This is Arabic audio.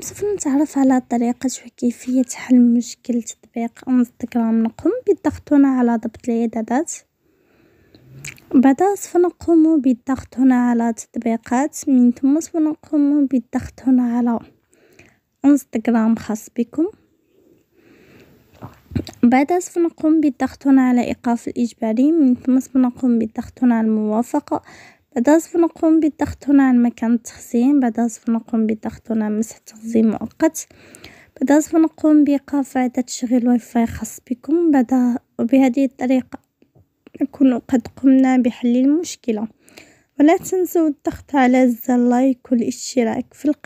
سوف نتعرف على طريقة وكيفية حل مشكل تطبيق انستغرام، نقوم بالضغط هنا على ضبط الإعدادات، بعدها سوف نقوم بالضغط هنا على تطبيقات من ثم سوف نقوم بالضغط هنا على انستغرام خاص بكم، بعدها سوف نقوم بالضغط هنا على إيقاف الإجباري من ثم سوف نقوم بالضغط هنا على الموافقة. بعدها سوف نقوم بالضغط هنا على مكان التخزين بعدها سوف نقوم بالضغط هنا مسح تخزين مؤقت بعدها سوف نقوم بايقاف اعادة تشغيل واي فاي خاص بكم بعدها وبهذه الطريقة نكون قد قمنا بحل المشكلة ولا تنسوا الضغط على زر لايك والاشتراك في القناة